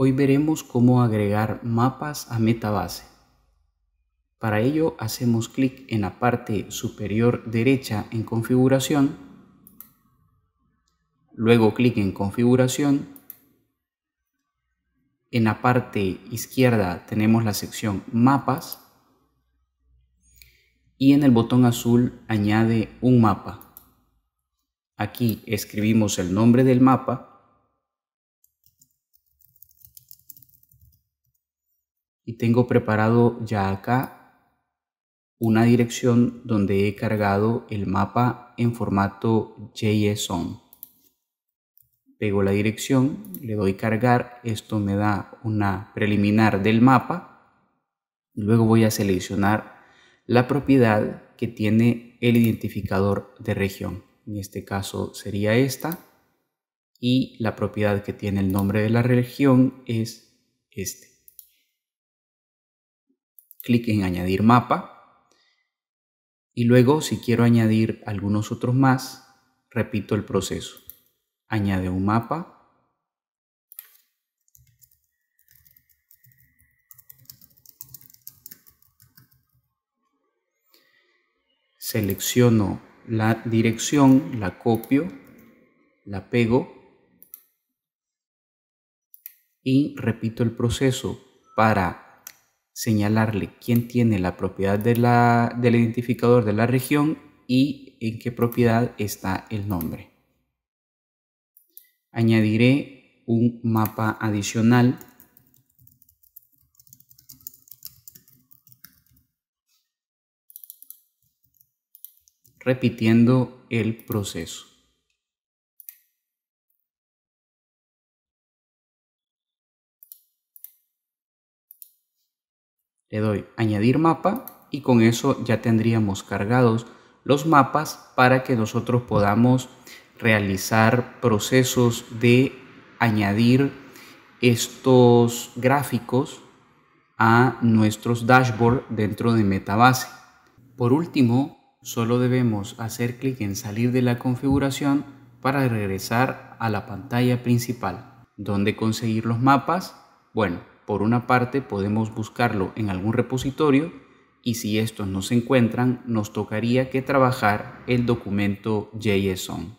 Hoy veremos cómo agregar mapas a MetaBase. Para ello hacemos clic en la parte superior derecha en configuración, luego clic en configuración, en la parte izquierda tenemos la sección mapas y en el botón azul añade un mapa. Aquí escribimos el nombre del mapa y tengo preparado ya acá una dirección donde he cargado el mapa en formato JSON. Pego la dirección, le doy cargar, esto me da una preliminar del mapa. Luego voy a seleccionar la propiedad que tiene el identificador de región. En este caso sería esta y la propiedad que tiene el nombre de la región es este clic en añadir mapa. Y luego, si quiero añadir algunos otros más, repito el proceso. Añade un mapa. Selecciono la dirección, la copio, la pego y repito el proceso para señalarle quién tiene la propiedad del identificador de la región y en qué propiedad está el nombre. Añadiré un mapa adicional repitiendo el proceso. Le doy añadir mapa y con eso ya tendríamos cargados los mapas para que nosotros podamos realizar procesos de añadir estos gráficos a nuestros dashboards dentro de Metabase. Por último, solo debemos hacer clic en salir de la configuración para regresar a la pantalla principal. ¿Dónde conseguir los mapas? Bueno, por una parte, podemos buscarlo en algún repositorio y si estos no se encuentran, nos tocaría que trabajar el documento JSON.